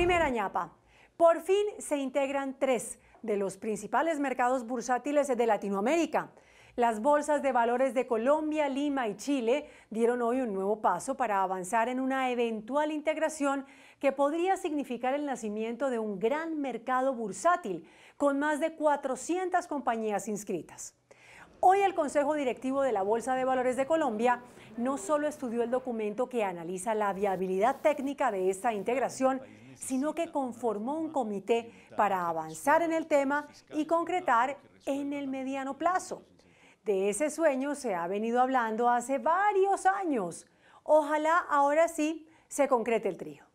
Primera ñapa. Por fin se integran tres de los principales mercados bursátiles de Latinoamérica. Las bolsas de valores de Colombia, Lima y Chile dieron hoy un nuevo paso para avanzar en una eventual integración que podría significar el nacimiento de un gran mercado bursátil con más de 400 compañías inscritas. Hoy el Consejo Directivo de la Bolsa de Valores de Colombia no solo estudió el documento que analiza la viabilidad técnica de esta integración, sino que conformó un comité para avanzar en el tema y concretar en el mediano plazo. De ese sueño se ha venido hablando hace varios años. Ojalá ahora sí se concrete el trío.